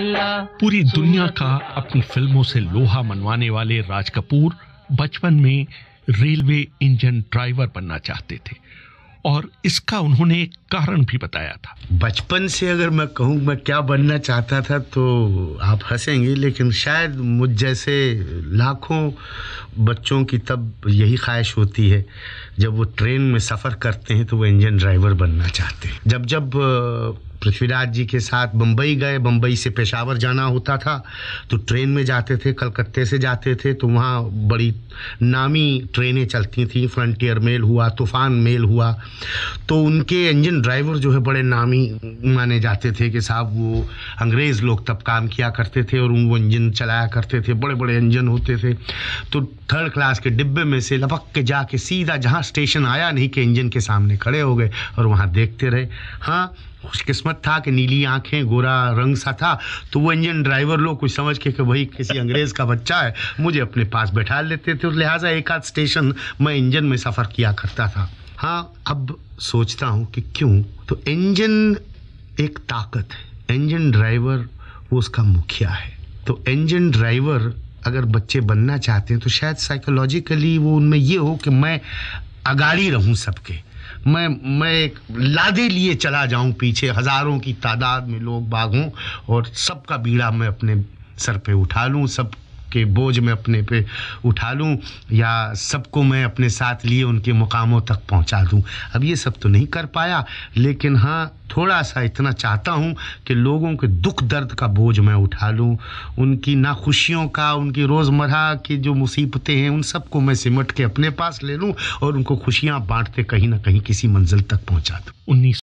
पूरी दुनिया का अपनी फिल्मों से लोहा मनवाने वाले राज कपूर बचपन में रेलवे इंजन ड्राइवर बनना चाहते थे और इसका उन्होंने एक कारण भी बताया था बचपन से अगर मैं कहूँ मैं क्या बनना चाहता था तो आप हंसेंगे लेकिन शायद मुझ जैसे लाखों बच्चों की तब यही ख्वाहिश होती है जब वो ट्रेन में सफ़र करते हैं तो वो इंजन ड्राइवर बनना चाहते हैं जब जब पृथ्वीराज जी के साथ बम्बई गए बम्बई से पेशावर जाना होता था तो ट्रेन में जाते थे कलकत्ते से जाते थे तो वहाँ बड़ी नामी ट्रेनें चलती थी फ्रंटियर मेल हुआ तूफान मेल हुआ तो उनके इंजन ड्राइवर जो है बड़े नामी माने जाते थे कि साहब वो अंग्रेज़ लोग तब काम किया करते थे और वो इंजन चलाया करते थे बड़े बड़े इंजन होते थे तो थर्ड क्लास के डिब्बे में से लपक के जाके सीधा जहाँ स्टेशन आया नहीं कि इंजन के सामने खड़े हो गए और वहाँ देखते रहे हाँ खुशकिस्मत था कि नीली आंखें गोरा रंग सा था तो वो इंजन ड्राइवर लोग कुछ समझ के कि भाई किसी अंग्रेज़ का बच्चा है मुझे अपने पास बैठा लेते थे और तो लिहाजा एक आध स्टेशन मैं इंजन में सफ़र किया करता था हाँ अब सोचता हूँ कि क्यों तो इंजन एक ताकत है इंजन ड्राइवर वो उसका मुखिया है तो इंजन ड्राइवर अगर बच्चे बनना चाहते हैं तो शायद साइकोलॉजिकली वो उनमें ये हो कि मैं अगाड़ी रहूँ सबके मैं मैं एक लादे लिए चला जाऊं पीछे हज़ारों की तादाद में लोग बाघों और सबका बीड़ा मैं अपने सर पे उठा लूं सब के बोझ में अपने पे उठा लूँ या सबको मैं अपने साथ लिए उनके मुकामों तक पहुँचा दूँ अब ये सब तो नहीं कर पाया लेकिन हाँ थोड़ा सा इतना चाहता हूँ कि लोगों के दुख दर्द का बोझ मैं उठा लूँ उनकी ना खुशियों का उनकी रोज़मर्रा की जो मुसीबतें हैं उन सबको मैं सिमट के अपने पास ले लूँ और उनको खुशियाँ बांटते कहीं ना कहीं किसी मंजिल तक पहुँचा दूँ उन्नीस